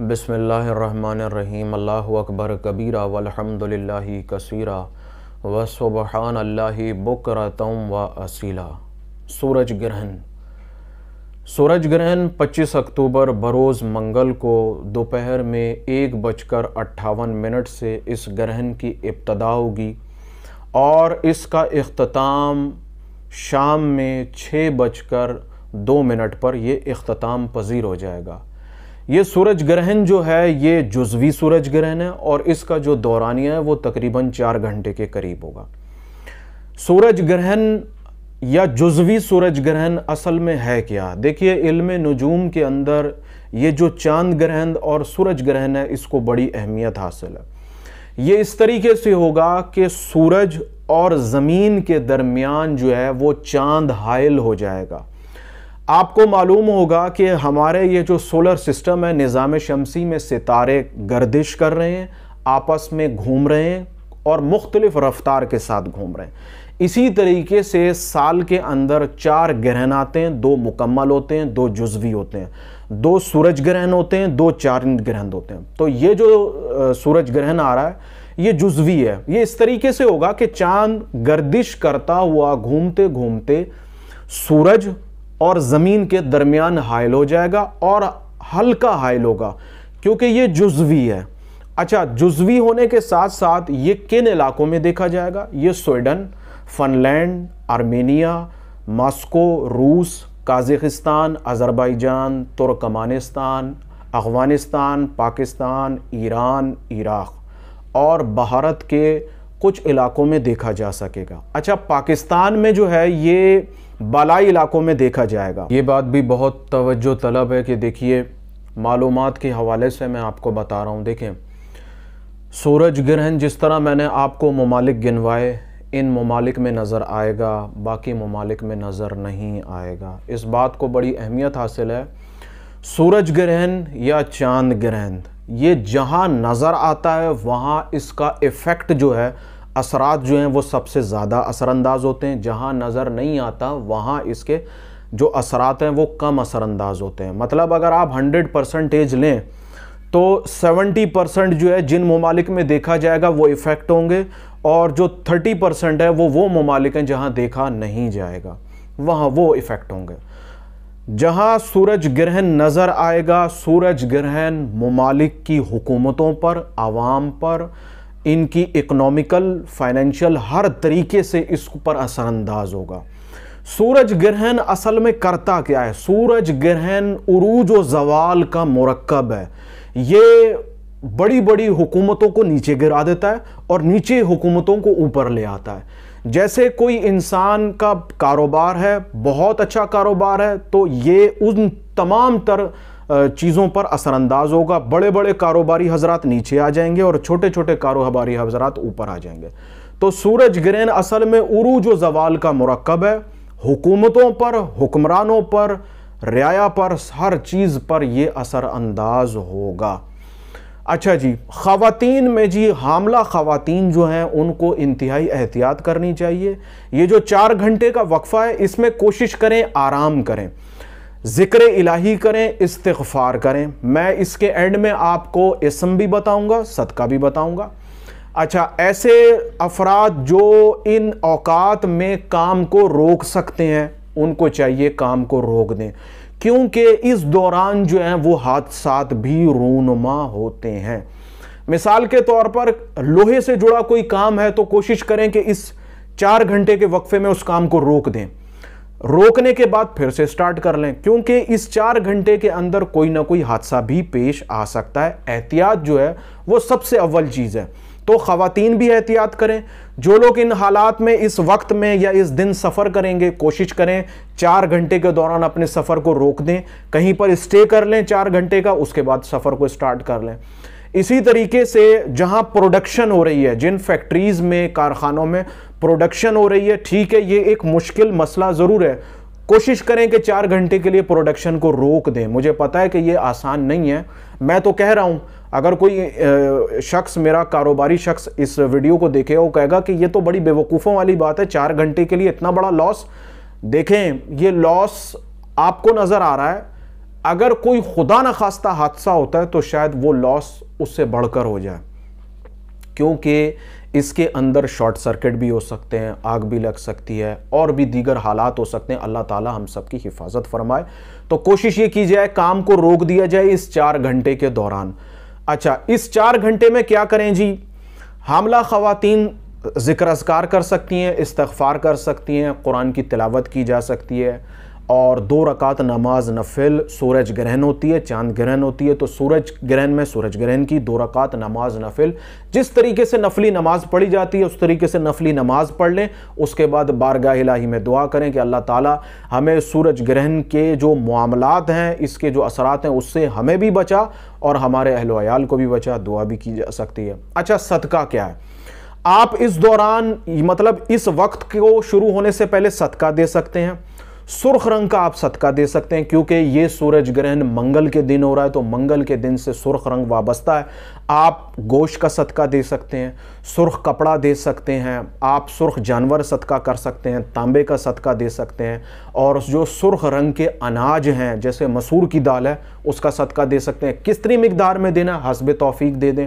बसमीम अल्लाह अकबर कबीरा वलहमदिल्ला कसीरा व सुबहान अल्लाह बकर व असीला सूरज ग्रहण सूरज ग्रहण 25 अक्टूबर बरोज़ मंगल को दोपहर में एक बजकर अट्ठावन मिनट से इस ग्रहण की इब्तदा होगी और इसका अख्ताम शाम में छः बजकर दो मिनट पर यह अख्ताम पजीर हो जाएगा ये सूरज ग्रहण जो है ये जुजवी सूरज ग्रहण है और इसका जो दौरानिया है वो तकरीबन चार घंटे के करीब होगा सूरज ग्रहण या जुजवी सूरज ग्रहण असल में है क्या देखिए इल्म नजूम के अंदर ये जो चांद ग्रहण और सूरज ग्रहण है इसको बड़ी अहमियत हासिल है ये इस तरीके से होगा कि सूरज और ज़मीन के दरमियान जो है वो चांद हायल हो जाएगा आपको मालूम होगा कि हमारे ये जो सोलर सिस्टम है निज़ाम शमसी में सितारे गर्दिश कर रहे हैं आपस में घूम रहे हैं और मुख्तलिफ रफ्तार के साथ घूम रहे हैं इसी तरीके से साल के अंदर चार ग्रहण आते हैं दो मुकम्मल होते हैं दो जुजवी होते हैं दो सूरज ग्रहण होते हैं दो चार ग्रहण होते हैं तो ये जो सूरज ग्रहण आ रहा है ये जुजवी है ये इस तरीके से होगा कि चांद गर्दिश करता हुआ घूमते घूमते सूरज और ज़मीन के दरमियान हायल हो जाएगा और हल्का हायल होगा क्योंकि ये जुजवी है अच्छा जुजवी होने के साथ साथ ये किन इलाकों में देखा जाएगा ये स्वीडन फनलैंड आर्मेनिया मास्को रूस Kazakhstan Azerbaijan Turkmenistan Afghanistan Pakistan Iran Iraq और भारत के कुछ इलाकों में देखा जा सकेगा अच्छा पाकिस्तान में जो है ये बालाई इलाकों में देखा जाएगा ये बात भी बहुत तवज्जो तलब है कि देखिए मालूम के हवाले से मैं आपको बता रहा हूँ देखें सूरज ग्रहण जिस तरह मैंने आपको ममालिक गिनवाए इन ममालिक में नज़र आएगा बाकी ममालिक में नज़र नहीं आएगा इस बात को बड़ी अहमियत हासिल है सूरज ग्रहण या चांद ग्रहण ये जहाँ नज़र आता है वहाँ इसका इफ़ेक्ट जो है असरात जो हैं वो सबसे ज़्यादा असरअंदाज होते हैं जहाँ नज़र नहीं आता वहाँ इसके जो असरात हैं वो कम असरअंदाज होते हैं मतलब अगर आप हंड्रेड परसेंटेज लें तो 70 परसेंट जो है जिन ममालिक में देखा जाएगा वो इफ़ेक्ट होंगे और जो 30 परसेंट है वो वो ममालिक हैं जहाँ देखा नहीं जाएगा वहाँ वो इफ़ेक्ट होंगे जहाँ सूरज ग्रहण नज़र आएगा सूरज ग्रहण ममालिक की हुकूमतों पर आवाम पर इनकी इकोनॉमिकल फाइनेंशियल हर तरीके से इस पर असरअंदाज होगा सूरज ग्रहण असल में करता क्या है सूरज ग्रहण उरूज व जवाल का मरकब है ये बड़ी बड़ी हुकूमतों को नीचे गिरा देता है और नीचे हुकूमतों को ऊपर ले आता है जैसे कोई इंसान का कारोबार है बहुत अच्छा कारोबार है तो ये उन तमाम तर चीज़ों पर असरअंदाज होगा बड़े बड़े कारोबारी हजरात नीचे आ जाएंगे और छोटे छोटे कारोबारी हजरात ऊपर आ जाएंगे तो सूरज ग्रहण असल में जो जवाल का मरकब है हुकूमतों पर हुक्मरानों पर रियाया पर हर चीज़ पर यह असरअंदाज होगा अच्छा जी ख़वातीन में जी हामला खातन जो हैं उनको इंतहाई एहतियात करनी चाहिए ये जो चार घंटे का वक्फ़ा है इसमें कोशिश करें आराम करें ज़िक्र इलाही करें इस्तफ़ार करें मैं इसके एंड में आपको इसम भी बताऊंगा सदका भी बताऊंगा अच्छा ऐसे अफराद जो इन औकात में काम को रोक सकते हैं उनको चाहिए काम को रोक दें क्योंकि इस दौरान जो हैं वो हादसा भी रूनमा होते हैं मिसाल के तौर पर लोहे से जुड़ा कोई काम है तो कोशिश करें कि इस चार घंटे के वक्फे में उस काम को रोक दें रोकने के बाद फिर से स्टार्ट कर लें क्योंकि इस चार घंटे के अंदर कोई ना कोई हादसा भी पेश आ सकता है एहतियात जो है वो सबसे अव्वल चीज़ है तो ख़वातीन भी एहतियात करें जो लोग इन हालात में इस वक्त में या इस दिन सफ़र करेंगे कोशिश करें चार घंटे के दौरान अपने सफ़र को रोक दें कहीं पर स्टे कर लें चार घंटे का उसके बाद सफ़र को स्टार्ट कर लें इसी तरीके से जहां प्रोडक्शन हो रही है जिन फैक्ट्रीज़ में कारखानों में प्रोडक्शन हो रही है ठीक है ये एक मुश्किल मसला ज़रूर है कोशिश करें कि चार घंटे के लिए प्रोडक्शन को रोक दें मुझे पता है कि ये आसान नहीं है मैं तो कह रहा हूँ अगर कोई शख्स मेरा कारोबारी शख्स इस वीडियो को देखे वो कहेगा कि ये तो बड़ी बेवकूफ़ों वाली बात है चार घंटे के लिए इतना बड़ा लॉस देखें ये लॉस आपको नज़र आ रहा है अगर कोई खुदा न खास्ता हादसा होता है तो शायद वो लॉस उससे बढ़कर हो जाए क्योंकि इसके अंदर शॉर्ट सर्किट भी हो सकते हैं आग भी लग सकती है और भी दीगर हालात हो सकते हैं अल्लाह ताला हम सब की हिफाजत फरमाए तो कोशिश ये की जाए काम को रोक दिया जाए इस चार घंटे के दौरान अच्छा इस चार घंटे में क्या करें जी हमला ख़वातीन ज़िक्र अजकार कर सकती हैं इस्तफ़ार कर सकती हैं कुरान की तिलावत की जा सकती है और दो रकात नमाज नफिल सूरज ग्रहण होती है चांद ग्रहण होती है तो सूरज ग्रहण में सूरज ग्रहण की दो रकात नमाज नफिल जिस तरीके से नफली नमाज पढ़ी जाती है उस तरीके से नफली नमाज पढ़ लें उसके बाद बारगाह इलाही में दुआ करें कि अल्लाह ताला हमें सूरज ग्रहण के जो मामलात हैं इसके जो असरात हैं उससे हमें भी बचा और हमारे अहलोयाल को भी बचा दुआ भी की जा सकती है अच्छा सदका क्या है आप इस दौरान मतलब इस वक्त को शुरू होने से पहले सदका दे सकते हैं सुर्ख रंग का आप सदका दे सकते हैं क्योंकि ये सूरज ग्रहण मंगल के दिन हो रहा है तो मंगल के दिन से सुर्ख रंग वाबस्ता है आप गोश का सदका दे सकते हैं सुर्ख कपड़ा दे सकते हैं आप सुर्ख जानवर सदका कर सकते हैं तांबे का सदका दे सकते हैं और जो सुर्ख रंग के अनाज हैं जैसे मसूर की दाल है उसका सदका दे सकते हैं कितनी मकदार में देना हसब तोफ़ी दे दें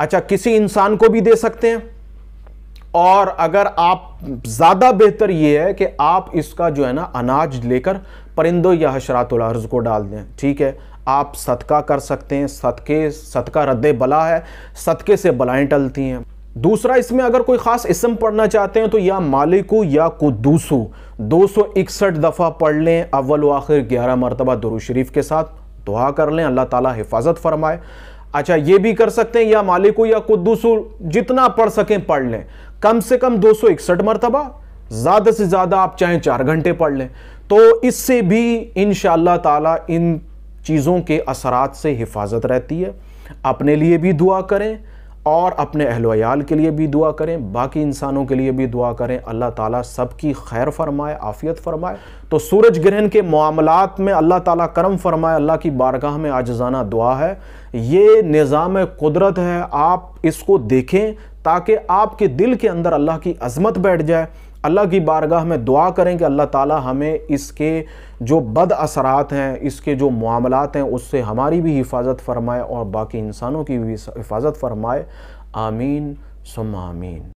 अच्छा किसी इंसान को भी दे सकते हैं और अगर आप ज़्यादा बेहतर ये है कि आप इसका जो है ना अनाज लेकर परिंदों या हशरातुलर्ज को डाल दें ठीक है आप सदका कर सकते हैं सदके सदका रद्द बला है सदके से बलाएँ टलती हैं दूसरा इसमें अगर कोई ख़ास इसम पढ़ना चाहते हैं तो या मालिकू या कुदूसू दो सौ इकसठ दफ़ा पढ़ लें अव्वल आखिर ग्यारह मरतबा दुरुशरीफ के साथ दुआ कर लें अल्लाह ताला हिफाजत फरमाए अच्छा ये भी कर सकते हैं या मालिको या कुद्दूसु जितना पढ़ सकें पढ़ लें कम से कम दो सौ इकसठ मरतबा ज़्यादा से ज़्यादा आप चाहें चार घंटे पढ़ लें तो इससे भी इन ताला इन चीज़ों के असरात से हिफाजत रहती है अपने लिए भी दुआ करें और अपने अहलोयाल के लिए भी दुआ करें बाकी इंसानों के लिए भी दुआ करें अल्लाह ताला सबकी खैर फरमाए आफियत फरमाए तो सूरज ग्रहण के मामलात में अल्लाह ताला करम फरमाए अल्लाह की बारगाह में आजाना दुआ है ये निज़ाम कुदरत है आप इसको देखें ताकि आपके दिल के अंदर अल्लाह की अजमत बैठ जाए अल्लाह की बारगाह में दुआ करें कि अल्लाह ताला हमें इसके जो बद असरात हैं इसके जो मामलात हैं उससे हमारी भी हिफाजत फरमाए और बाकी इंसानों की भी हिफाजत फरमाए आमीन सुम आमीन